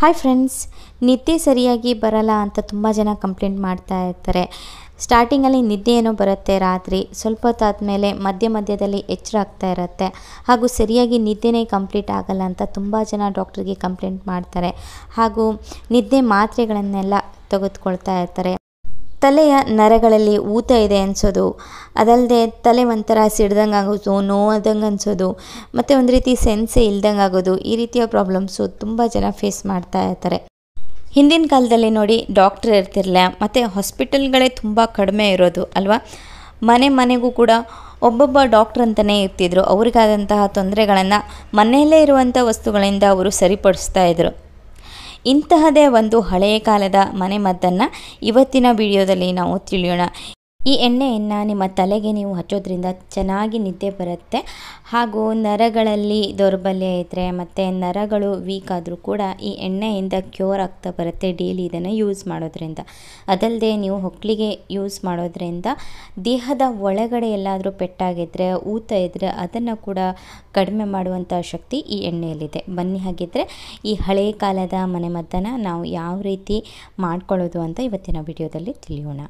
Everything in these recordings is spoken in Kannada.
ಹಾಯ್ ಫ್ರೆಂಡ್ಸ್ ನಿದ್ದೆ ಸರಿಯಾಗಿ ಬರಲ್ಲ ಅಂತ ತುಂಬ ಜನ ಕಂಪ್ಲೇಂಟ್ ಮಾಡ್ತಾ ಇರ್ತಾರೆ ಸ್ಟಾರ್ಟಿಂಗಲ್ಲಿ ನಿದ್ದೆ ಏನೋ ಬರುತ್ತೆ ರಾತ್ರಿ ಸ್ವಲ್ಪ ಹೊತ್ತಾದಮೇಲೆ ಮಧ್ಯ ಮಧ್ಯದಲ್ಲಿ ಎಚ್ಚರ ಆಗ್ತಾ ಇರುತ್ತೆ ಹಾಗೂ ಸರಿಯಾಗಿ ನಿದ್ದೆನೇ ಕಂಪ್ಲೀಟ್ ಆಗಲ್ಲ ಅಂತ ತುಂಬ ಜನ ಡಾಕ್ಟ್ರಿಗೆ ಕಂಪ್ಲೇಂಟ್ ಮಾಡ್ತಾರೆ ಹಾಗೂ ನಿದ್ದೆ ಮಾತ್ರೆಗಳನ್ನೆಲ್ಲ ತೆಗೆದುಕೊಳ್ತಾ ಇರ್ತಾರೆ ತಲೆಯ ನರಗಳಲ್ಲಿ ಊತ ಇದೆ ಅನಿಸೋದು ಅದಲ್ಲದೆ ತಲೆ ಒಂಥರ ಸಿಡ್ದಂಗೆ ಆಗೋದು ನೋವಾದಂಗೆ ಅನಿಸೋದು ಮತ್ತು ಒಂದು ರೀತಿ ಸೆನ್ಸೇ ಇಲ್ದಂಗೆ ಆಗೋದು ಈ ರೀತಿಯ ಪ್ರಾಬ್ಲಮ್ಸು ತುಂಬ ಜನ ಫೇಸ್ ಮಾಡ್ತಾ ಇರ್ತಾರೆ ಹಿಂದಿನ ಕಾಲದಲ್ಲಿ ನೋಡಿ ಡಾಕ್ಟ್ರ್ ಇರ್ತಿರಲಿಲ್ಲ ಮತ್ತು ಹಾಸ್ಪಿಟಲ್ಗಳೇ ತುಂಬ ಕಡಿಮೆ ಇರೋದು ಅಲ್ವಾ ಮನೆ ಮನೆಗೂ ಕೂಡ ಒಬ್ಬೊಬ್ಬ ಡಾಕ್ಟ್ರ್ ಅಂತಲೇ ಇರ್ತಿದ್ರು ಅವ್ರಿಗಾದಂತಹ ತೊಂದರೆಗಳನ್ನು ಮನೆಯಲ್ಲೇ ಇರುವಂಥ ವಸ್ತುಗಳಿಂದ ಅವರು ಸರಿಪಡಿಸ್ತಾ ಇದ್ರು ಇಂತಹದೇ ಒಂದು ಹಳೆಯ ಕಾಲದ ಮನೆಮದ್ದನ್ನು ಇವತ್ತಿನ ವಿಡಿಯೋದಲ್ಲಿ ನಾವು ತಿಳಿಯೋಣ ಈ ಎಣ್ಣೆಯನ್ನು ನಿಮ್ಮ ತಲೆಗೆ ನೀವು ಹಚ್ಚೋದ್ರಿಂದ ಚೆನ್ನಾಗಿ ನಿದ್ದೆ ಬರುತ್ತೆ ಹಾಗೂ ನರಗಳಲ್ಲಿ ದೌರ್ಬಲ್ಯ ಇದ್ದರೆ ಮತ್ತು ನರಗಳು ವೀಕ್ ಆದರೂ ಕೂಡ ಈ ಎಣ್ಣೆಯಿಂದ ಕ್ಯೂರ್ ಆಗ್ತಾ ಬರುತ್ತೆ ಡೈಲಿ ಇದನ್ನು ಯೂಸ್ ಮಾಡೋದ್ರಿಂದ ಅದಲ್ಲದೆ ನೀವು ಹೊಕ್ಕಳಿಗೆ ಯೂಸ್ ಮಾಡೋದ್ರಿಂದ ದೇಹದ ಒಳಗಡೆ ಎಲ್ಲಾದರೂ ಪೆಟ್ಟಾಗಿದ್ದರೆ ಊತ ಇದ್ದರೆ ಅದನ್ನು ಕೂಡ ಕಡಿಮೆ ಮಾಡುವಂಥ ಶಕ್ತಿ ಈ ಎಣ್ಣೆಯಲ್ಲಿದೆ ಬನ್ನಿ ಹಾಗಿದ್ದರೆ ಈ ಹಳೆಯ ಕಾಲದ ಮನೆಮದ್ದನ್ನು ನಾವು ಯಾವ ರೀತಿ ಮಾಡ್ಕೊಳ್ಳೋದು ಅಂತ ಇವತ್ತಿನ ವಿಡಿಯೋದಲ್ಲಿ ತಿಳಿಯೋಣ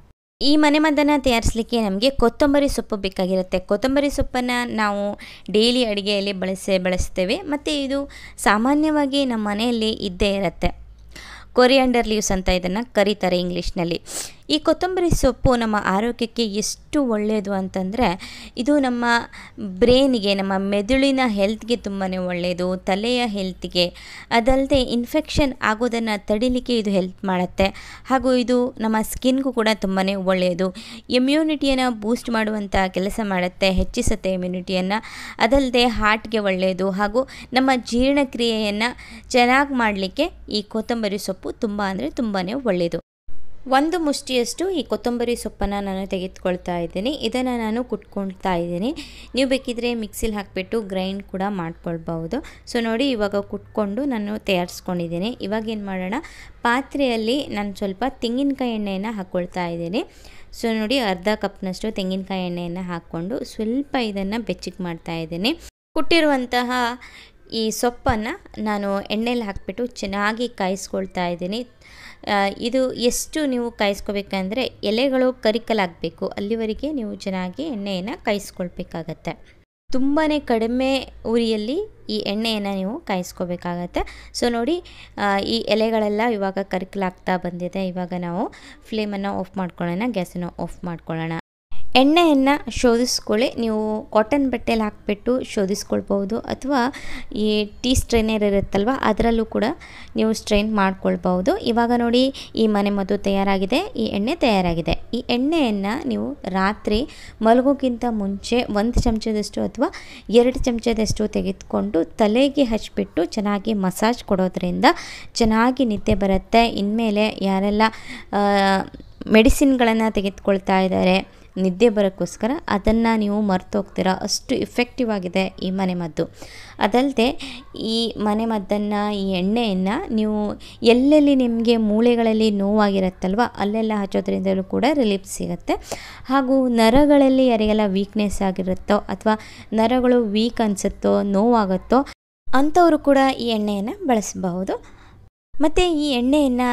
ಈ ಮನೆಮದ್ದನ್ನು ತಯಾರಿಸಲಿಕ್ಕೆ ನಮಗೆ ಕೊತ್ತಂಬರಿ ಸೊಪ್ಪು ಬೇಕಾಗಿರುತ್ತೆ ಕೊತ್ತಂಬರಿ ಸೊಪ್ಪನ್ನು ನಾವು ಡೈಲಿ ಅಡುಗೆಯಲ್ಲಿ ಬಳಸಿ ಬಳಸ್ತೇವೆ ಮತ್ತು ಇದು ಸಾಮಾನ್ಯವಾಗಿ ನಮ್ಮ ಮನೆಯಲ್ಲಿ ಇದ್ದೇ ಇರುತ್ತೆ ಕೊರಿಯಾಂಡರ್ ಲೀವ್ಸ್ ಅಂತ ಇದನ್ನು ಕರೀತಾರೆ ಇಂಗ್ಲೀಷ್ನಲ್ಲಿ ಈ ಕೊತ್ತಂಬರಿ ಸೊಪ್ಪು ನಮ್ಮ ಆರೋಗ್ಯಕ್ಕೆ ಎಷ್ಟು ಒಳ್ಳೆಯದು ಅಂತಂದರೆ ಇದು ನಮ್ಮ ಬ್ರೈನಿಗೆ ನಮ್ಮ ಮೆದುಳಿನ ಹೆಲ್ತ್ಗೆ ತುಂಬಾ ಒಳ್ಳೆಯದು ತಲೆಯ ಹೆಲ್ತ್ಗೆ ಅದಲ್ಲದೆ ಇನ್ಫೆಕ್ಷನ್ ಆಗೋದನ್ನು ತಡಿಲಿಕ್ಕೆ ಇದು ಹೆಲ್ಪ್ ಮಾಡುತ್ತೆ ಹಾಗೂ ಇದು ನಮ್ಮ ಸ್ಕಿನ್ಗೂ ಕೂಡ ತುಂಬಾ ಒಳ್ಳೆಯದು ಇಮ್ಯುನಿಟಿಯನ್ನು ಬೂಸ್ಟ್ ಮಾಡುವಂಥ ಕೆಲಸ ಮಾಡುತ್ತೆ ಹೆಚ್ಚಿಸುತ್ತೆ ಇಮ್ಯುನಿಟಿಯನ್ನು ಅದಲ್ಲದೆ ಹಾರ್ಟ್ಗೆ ಒಳ್ಳೆಯದು ಹಾಗೂ ನಮ್ಮ ಜೀರ್ಣಕ್ರಿಯೆಯನ್ನು ಚೆನ್ನಾಗಿ ಮಾಡಲಿಕ್ಕೆ ಈ ಕೊತ್ತಂಬರಿ ಸೊಪ್ಪು ತುಂಬ ಅಂದರೆ ತುಂಬಾ ಒಳ್ಳೆಯದು ಒಂದು ಮುಷ್ಟಿಯಷ್ಟು ಈ ಕೊತ್ತಂಬರಿ ಸೊಪ್ಪನ್ನು ನಾನು ತೆಗೆದುಕೊಳ್ತಾ ಇದ್ದೀನಿ ಇದನ್ನು ನಾನು ಕುಟ್ಕೊಳ್ತಾ ಇದ್ದೀನಿ ನೀವು ಬೇಕಿದ್ರೆ ಮಿಕ್ಸಿಲಿ ಹಾಕಿಬಿಟ್ಟು ಗ್ರೈಂಡ್ ಕೂಡ ಮಾಡ್ಕೊಳ್ಬಹುದು ಸೊ ನೋಡಿ ಇವಾಗ ಕುಟ್ಕೊಂಡು ನಾನು ತಯಾರಿಸ್ಕೊಂಡಿದ್ದೀನಿ ಇವಾಗ ಏನು ಮಾಡೋಣ ಪಾತ್ರೆಯಲ್ಲಿ ನಾನು ಸ್ವಲ್ಪ ತೆಂಗಿನಕಾಯಿ ಎಣ್ಣೆಯನ್ನು ಹಾಕ್ಕೊಳ್ತಾ ಇದ್ದೀನಿ ಸೊ ನೋಡಿ ಅರ್ಧ ಕಪ್ನಷ್ಟು ತೆಂಗಿನಕಾಯಿ ಎಣ್ಣೆಯನ್ನು ಹಾಕ್ಕೊಂಡು ಸ್ವಲ್ಪ ಇದನ್ನು ಬೆಚ್ಚಿಗೆ ಮಾಡ್ತಾ ಇದ್ದೀನಿ ಕುಟ್ಟಿರುವಂತಹ ಈ ಸೊಪ್ಪನ್ನು ನಾನು ಎಣ್ಣೆಯಲ್ಲಿ ಹಾಕಿಬಿಟ್ಟು ಚೆನ್ನಾಗಿ ಕಾಯಿಸ್ಕೊಳ್ತಾ ಇದ್ದೀನಿ ಇದು ಎಷ್ಟು ನೀವು ಕಾಯಿಸ್ಕೋಬೇಕಂದರೆ ಎಲೆಗಳು ಕರಿಕಲಾಗಬೇಕು ಅಲ್ಲಿವರೆಗೆ ನೀವು ಚೆನ್ನಾಗಿ ಎಣ್ಣೆಯನ್ನು ಕಾಯಿಸ್ಕೊಳ್ಬೇಕಾಗತ್ತೆ ತುಂಬಾ ಕಡಿಮೆ ಉರಿಯಲ್ಲಿ ಈ ಎಣ್ಣೆಯನ್ನು ನೀವು ಕಾಯಿಸ್ಕೋಬೇಕಾಗತ್ತೆ ಸೊ ನೋಡಿ ಈ ಎಲೆಗಳೆಲ್ಲ ಇವಾಗ ಕರಿಕಲಾಗ್ತಾ ಬಂದಿದೆ ಇವಾಗ ನಾವು ಫ್ಲೇಮನ್ನು ಆಫ್ ಮಾಡ್ಕೊಳ್ಳೋಣ ಗ್ಯಾಸನ್ನು ಆಫ್ ಮಾಡ್ಕೊಳ್ಳೋಣ ಎಣ್ಣೆಯನ್ನು ಶೋಧಿಸ್ಕೊಳ್ಳಿ ನೀವು ಕಾಟನ್ ಬಟ್ಟೆಲಿ ಹಾಕ್ಬಿಟ್ಟು ಶೋಧಿಸ್ಕೊಳ್ಬೋದು ಅಥವಾ ಈ ಟೀ ಸ್ಟ್ರೈನರ್ ಇರುತ್ತಲ್ವ ಅದರಲ್ಲೂ ಕೂಡ ನೀವು ಸ್ಟ್ರೈನ್ ಮಾಡ್ಕೊಳ್ಬೋದು ಇವಾಗ ನೋಡಿ ಈ ಮನೆ ಮದ್ದು ತಯಾರಾಗಿದೆ ಈ ಎಣ್ಣೆ ತಯಾರಾಗಿದೆ ಈ ಎಣ್ಣೆಯನ್ನು ನೀವು ರಾತ್ರಿ ಮಲಗೋಕ್ಕಿಂತ ಮುಂಚೆ ಒಂದು ಚಮಚದಷ್ಟು ಅಥವಾ ಎರಡು ಚಮಚದಷ್ಟು ತೆಗೆದುಕೊಂಡು ತಲೆಗೆ ಹಚ್ಚಿಬಿಟ್ಟು ಚೆನ್ನಾಗಿ ಮಸಾಜ್ ಕೊಡೋದ್ರಿಂದ ಚೆನ್ನಾಗಿ ನಿದ್ದೆ ಬರುತ್ತೆ ಇನ್ಮೇಲೆ ಯಾರೆಲ್ಲ ಮೆಡಿಸಿನ್ಗಳನ್ನು ತೆಗೆದುಕೊಳ್ತಾ ಇದ್ದಾರೆ ನಿದ್ದೆ ಬರೋಕ್ಕೋಸ್ಕರ ಅದನ್ನು ನೀವು ಮರ್ತೋಗ್ತೀರಾ ಅಷ್ಟು ಇಫೆಕ್ಟಿವ್ ಆಗಿದೆ ಈ ಮನೆಮದ್ದು ಅದಲ್ಲದೆ ಈ ಮನೆಮದ್ದನ್ನು ಈ ಎಣ್ಣೆಯನ್ನು ನೀವು ಎಲ್ಲೆಲ್ಲಿ ನಿಮಗೆ ಮೂಳೆಗಳಲ್ಲಿ ನೋವಾಗಿರುತ್ತಲ್ವ ಅಲ್ಲೆಲ್ಲ ಹಚ್ಚೋದ್ರಿಂದಲೂ ಕೂಡ ರಿಲೀಫ್ ಸಿಗುತ್ತೆ ಹಾಗೂ ನರಗಳಲ್ಲಿ ಯಾರಿಗೆಲ್ಲ ವೀಕ್ನೆಸ್ ಆಗಿರುತ್ತೋ ಅಥವಾ ನರಗಳು ವೀಕ್ ಅನಿಸುತ್ತೋ ನೋವಾಗುತ್ತೋ ಅಂಥವರು ಕೂಡ ಈ ಎಣ್ಣೆಯನ್ನು ಬಳಸಬಹುದು ಮತ್ತು ಈ ಎಣ್ಣೆಯನ್ನು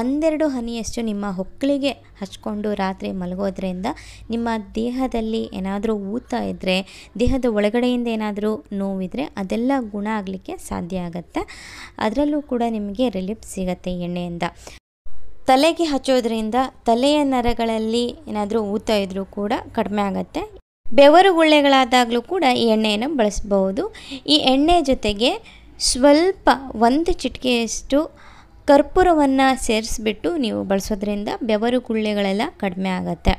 ಒಂದೆರಡು ಹನಿಯಷ್ಟು ನಿಮ್ಮ ಹೊಕ್ಕಳಿಗೆ ಹಚ್ಕೊಂಡು ರಾತ್ರಿ ಮಲಗೋದ್ರಿಂದ ನಿಮ್ಮ ದೇಹದಲ್ಲಿ ಏನಾದರೂ ಊತ ಇದ್ದರೆ ದೇಹದ ಒಳಗಡೆಯಿಂದ ಏನಾದರೂ ನೋವಿದ್ರೆ ಅದೆಲ್ಲ ಗುಣ ಆಗಲಿಕ್ಕೆ ಸಾಧ್ಯ ಆಗುತ್ತೆ ಅದರಲ್ಲೂ ಕೂಡ ನಿಮಗೆ ರಿಲೀಫ್ ಸಿಗತ್ತೆ ಎಣ್ಣೆಯಿಂದ ತಲೆಗೆ ಹಚ್ಚೋದ್ರಿಂದ ತಲೆಯ ನರಗಳಲ್ಲಿ ಏನಾದರೂ ಊತ ಇದ್ದರೂ ಕೂಡ ಕಡಿಮೆ ಆಗುತ್ತೆ ಬೆವರು ಗುಳ್ಳೆಗಳಾದಾಗಲೂ ಕೂಡ ಈ ಎಣ್ಣೆಯನ್ನು ಬಳಸಬಹುದು ಈ ಎಣ್ಣೆ ಜೊತೆಗೆ ಸ್ವಲ್ಪ ಒಂದು ಚಿಟಿಕೆಯಷ್ಟು ಕರ್ಪೂರವನ್ನು ಸೇರಿಸ್ಬಿಟ್ಟು ನೀವು ಬಳಸೋದ್ರಿಂದ ಬೆವರು ಗುಳ್ಳೆಗಳೆಲ್ಲ ಕಡಿಮೆ ಆಗುತ್ತೆ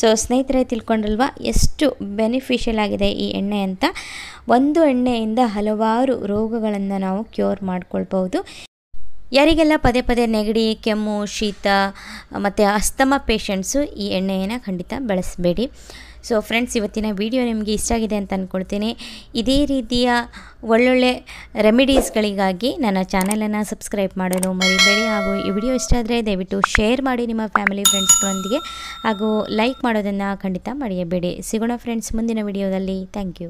ಸೊ ಸ್ನೇಹಿತರೆ ತಿಳ್ಕೊಂಡ್ರಲ್ವಾ ಎಷ್ಟು ಬೆನಿಫಿಷಿಯಲ್ ಆಗಿದೆ ಈ ಎಣ್ಣೆ ಅಂತ ಒಂದು ಎಣ್ಣೆಯಿಂದ ಹಲವಾರು ರೋಗಗಳನ್ನು ನಾವು ಕ್ಯೂರ್ ಮಾಡ್ಕೊಳ್ಬೋದು ಯಾರಿಗೆಲ್ಲ ಪದೇ ಪದೇ ನೆಗಡಿ ಕೆಮ್ಮು ಶೀತ ಮತ್ತು ಅಸ್ತಮ ಪೇಷಂಟ್ಸು ಈ ಎಣ್ಣೆಯನ್ನು ಖಂಡಿತ ಬಳಸಬೇಡಿ ಸೊ ಫ್ರೆಂಡ್ಸ್ ಇವತ್ತಿನ ವಿಡಿಯೋ ನಿಮಗೆ ಇಷ್ಟ ಆಗಿದೆ ಅಂತ ಅಂದ್ಕೊಳ್ತೀನಿ ಇದೇ ರೀತಿಯ ಒಳ್ಳೊಳ್ಳೆ ರೆಮಿಡೀಸ್ಗಳಿಗಾಗಿ ನನ್ನ ಚಾನಲನ್ನು ಸಬ್ಸ್ಕ್ರೈಬ್ ಮಾಡಲು ಮರಿಬೇಡಿ ಹಾಗೂ ಈ ವಿಡಿಯೋ ಇಷ್ಟ ಆದರೆ ದಯವಿಟ್ಟು ಶೇರ್ ಮಾಡಿ ನಿಮ್ಮ ಫ್ಯಾಮಿಲಿ ಫ್ರೆಂಡ್ಸ್ಗಳೊಂದಿಗೆ ಹಾಗೂ ಲೈಕ್ ಮಾಡೋದನ್ನು ಖಂಡಿತ ಮರೆಯಬೇಡಿ ಸಿಗೋಣ ಫ್ರೆಂಡ್ಸ್ ಮುಂದಿನ ವಿಡಿಯೋದಲ್ಲಿ ಥ್ಯಾಂಕ್ ಯು